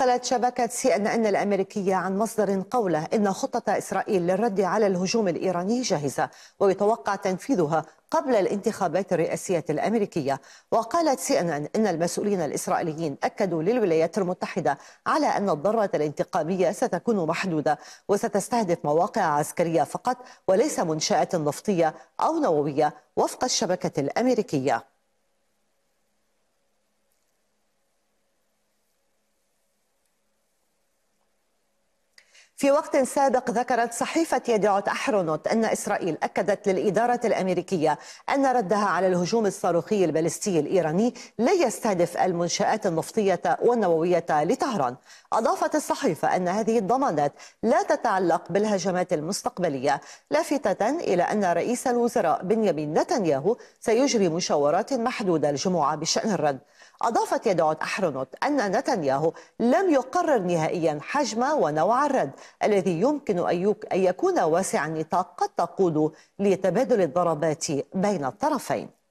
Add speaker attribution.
Speaker 1: نقلت شبكة سي ان ان الأمريكية عن مصدر قوله إن خطة إسرائيل للرد على الهجوم الإيراني جاهزة ويتوقع تنفيذها قبل الانتخابات الرئاسية الأمريكية وقالت سي ان ان إن المسؤولين الإسرائيليين أكدوا للولايات المتحدة على أن الضرة الانتقامية ستكون محدودة وستستهدف مواقع عسكرية فقط وليس منشآت نفطية أو نووية وفق الشبكة الأمريكية في وقت سابق ذكرت صحيفة يدعوت أحرونوت أن إسرائيل أكدت للإدارة الأمريكية أن ردها على الهجوم الصاروخي البالستي الإيراني لا يستهدف المنشآت النفطية والنووية لطهران أضافت الصحيفة أن هذه الضمانات لا تتعلق بالهجمات المستقبلية لافتة إلى أن رئيس الوزراء بنيامين نتنياهو سيجري مشاورات محدودة الجمعة بشأن الرد أضافت يدعوت أحرونوت أن نتنياهو لم يقرر نهائيا حجم ونوع الرد الذي يمكن أن يكون واسع النطاق قد تقود لتبادل الضربات بين الطرفين